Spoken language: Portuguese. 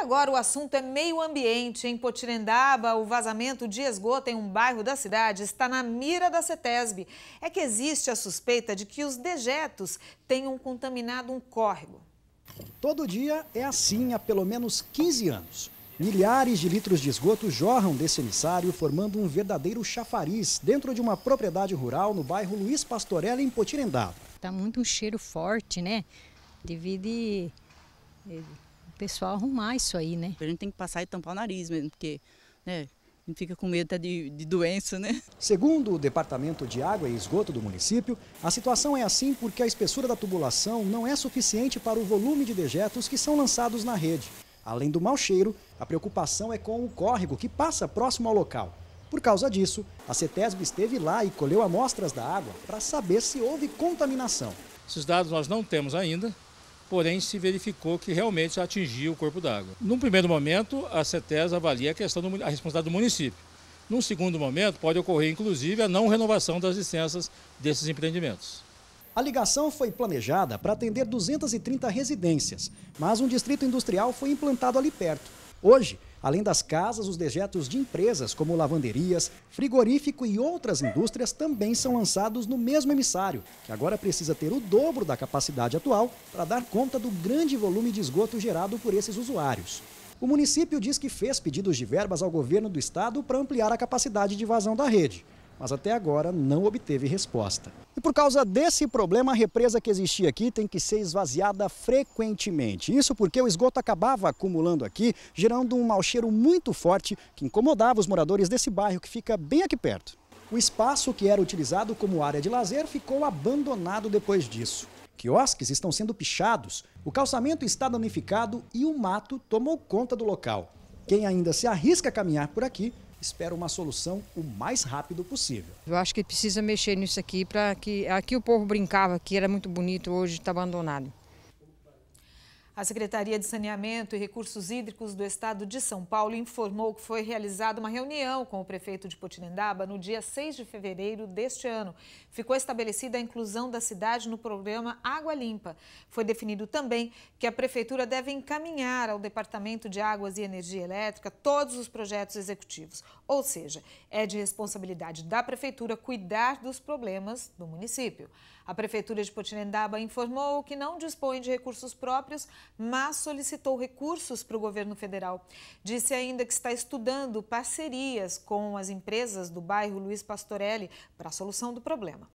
agora o assunto é meio ambiente. Em Potirendaba, o vazamento de esgoto em um bairro da cidade está na mira da CETESB. É que existe a suspeita de que os dejetos tenham contaminado um córrego. Todo dia é assim há pelo menos 15 anos. Milhares de litros de esgoto jorram desse emissário, formando um verdadeiro chafariz dentro de uma propriedade rural no bairro Luiz Pastorella, em Potirendaba. Está muito um cheiro forte, né? Devido. Eh, pessoal arrumar isso aí, né? A gente tem que passar e tampar o nariz mesmo, porque né, a gente fica com medo até de, de doença, né? Segundo o Departamento de Água e Esgoto do município, a situação é assim porque a espessura da tubulação não é suficiente para o volume de dejetos que são lançados na rede. Além do mau cheiro, a preocupação é com o córrego que passa próximo ao local. Por causa disso, a CETESB esteve lá e colheu amostras da água para saber se houve contaminação. Esses dados nós não temos ainda, porém se verificou que realmente atingiu o corpo d'água. Num primeiro momento, a CETES avalia a questão da responsabilidade do município. Num segundo momento, pode ocorrer inclusive a não renovação das licenças desses empreendimentos. A ligação foi planejada para atender 230 residências, mas um distrito industrial foi implantado ali perto. Hoje, além das casas, os dejetos de empresas como lavanderias, frigorífico e outras indústrias também são lançados no mesmo emissário, que agora precisa ter o dobro da capacidade atual para dar conta do grande volume de esgoto gerado por esses usuários. O município diz que fez pedidos de verbas ao governo do estado para ampliar a capacidade de vazão da rede mas até agora não obteve resposta. E por causa desse problema, a represa que existia aqui tem que ser esvaziada frequentemente. Isso porque o esgoto acabava acumulando aqui, gerando um mau cheiro muito forte que incomodava os moradores desse bairro que fica bem aqui perto. O espaço que era utilizado como área de lazer ficou abandonado depois disso. Quiosques estão sendo pichados, o calçamento está danificado e o mato tomou conta do local. Quem ainda se arrisca a caminhar por aqui espera uma solução o mais rápido possível. Eu acho que precisa mexer nisso aqui para que aqui o povo brincava que era muito bonito, hoje está abandonado. A Secretaria de Saneamento e Recursos Hídricos do Estado de São Paulo informou que foi realizada uma reunião com o prefeito de Potinendaba no dia 6 de fevereiro deste ano. Ficou estabelecida a inclusão da cidade no programa Água Limpa. Foi definido também que a prefeitura deve encaminhar ao Departamento de Águas e Energia Elétrica todos os projetos executivos. Ou seja, é de responsabilidade da prefeitura cuidar dos problemas do município. A prefeitura de Potinendaba informou que não dispõe de recursos próprios mas solicitou recursos para o governo federal. Disse ainda que está estudando parcerias com as empresas do bairro Luiz Pastorelli para a solução do problema.